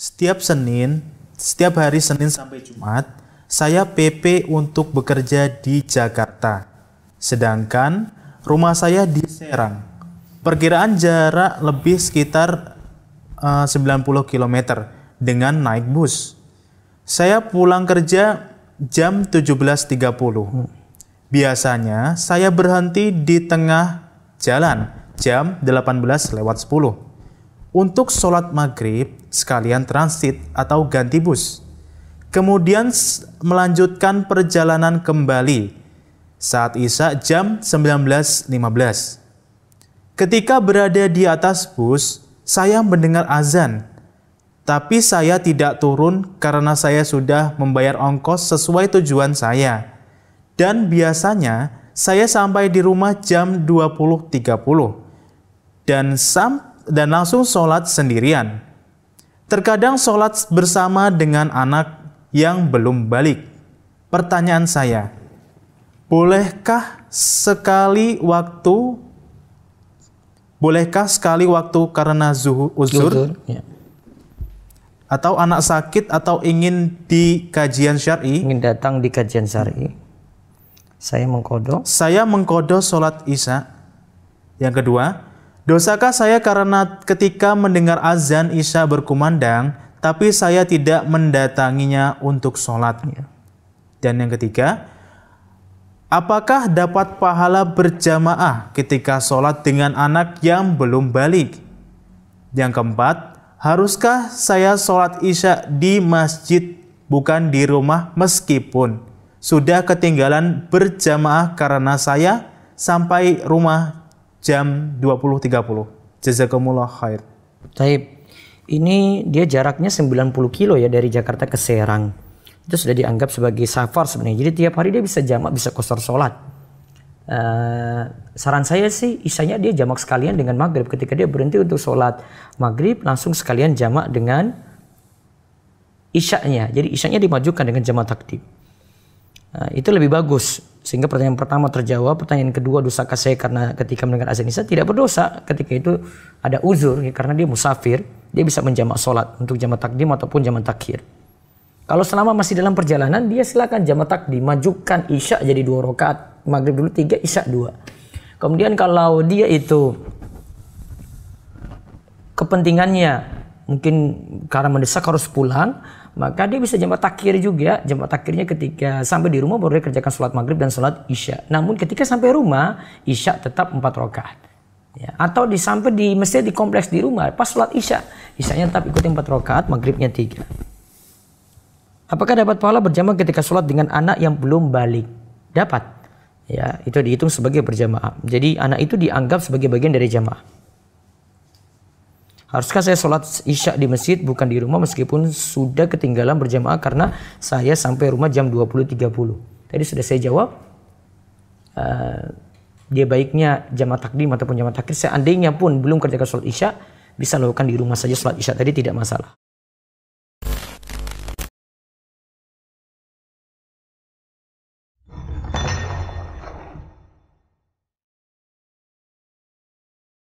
Setiap Senin, setiap hari Senin sampai Jumat, saya PP untuk bekerja di Jakarta. Sedangkan rumah saya di Serang. Perkiraan jarak lebih sekitar uh, 90 km dengan naik bus. Saya pulang kerja jam 17.30. Biasanya saya berhenti di tengah jalan jam 18 lewat 10 untuk sholat maghrib, sekalian transit atau ganti bus. Kemudian melanjutkan perjalanan kembali saat Isya jam 19.15. Ketika berada di atas bus, saya mendengar azan, tapi saya tidak turun karena saya sudah membayar ongkos sesuai tujuan saya. Dan biasanya saya sampai di rumah jam 20.30. Dan sampai dan langsung sholat sendirian. Terkadang sholat bersama dengan anak yang belum balik. Pertanyaan saya, bolehkah sekali waktu bolehkah sekali waktu karena zuhur, uzur, ya. atau anak sakit atau ingin di kajian syari ingin datang di kajian syari saya mengkodo saya mengkodo sholat isya yang kedua Dosakah saya karena ketika mendengar azan Isya berkumandang, tapi saya tidak mendatanginya untuk sholatnya. Dan yang ketiga, apakah dapat pahala berjamaah ketika sholat dengan anak yang belum balik? Yang keempat, haruskah saya sholat Isya di masjid bukan di rumah meskipun sudah ketinggalan berjamaah karena saya sampai rumah jam 20.30. Jazakumullah khair. Taib. Ini dia jaraknya 90 kilo ya dari Jakarta ke Serang. Itu sudah dianggap sebagai safar sebenarnya. Jadi tiap hari dia bisa jamak, bisa kosor sholat. Uh, saran saya sih isanya dia jamak sekalian dengan maghrib. Ketika dia berhenti untuk sholat maghrib langsung sekalian jamak dengan isyaknya. Jadi isyaknya dimajukan dengan jamak takdim. Nah, itu lebih bagus sehingga pertanyaan pertama terjawab, pertanyaan kedua dosa saya karena ketika mendengar azan isya tidak berdosa, ketika itu ada uzur ya, karena dia musafir, dia bisa menjamak sholat untuk jamak takdim ataupun jamak takhir. Kalau selama masih dalam perjalanan, dia silakan jamak takdim, majukan isya jadi dua rakaat, maghrib dulu tiga, isya dua. Kemudian kalau dia itu kepentingannya mungkin karena mendesak harus pulang, maka dia bisa jemaat takir juga. jemaat takirnya ketika sampai di rumah baru dia kerjakan sholat maghrib dan sholat isya. Namun ketika sampai rumah, isya tetap empat rakaat. Ya, atau di sampai di masjid di kompleks di rumah pas sholat isya, isyanya tetap ikut empat rakaat, maghribnya tiga. Apakah dapat pahala berjamaah ketika sholat dengan anak yang belum balik? Dapat. Ya, itu dihitung sebagai berjamaah. Jadi anak itu dianggap sebagai bagian dari jamaah. Haruskah saya sholat isya di masjid bukan di rumah meskipun sudah ketinggalan berjamaah karena saya sampai rumah jam 20.30. Tadi sudah saya jawab. Uh, dia baiknya jamaah takdim ataupun jamaah takdir. seandainya pun belum kerjakan sholat isya bisa lakukan di rumah saja sholat isya tadi tidak masalah.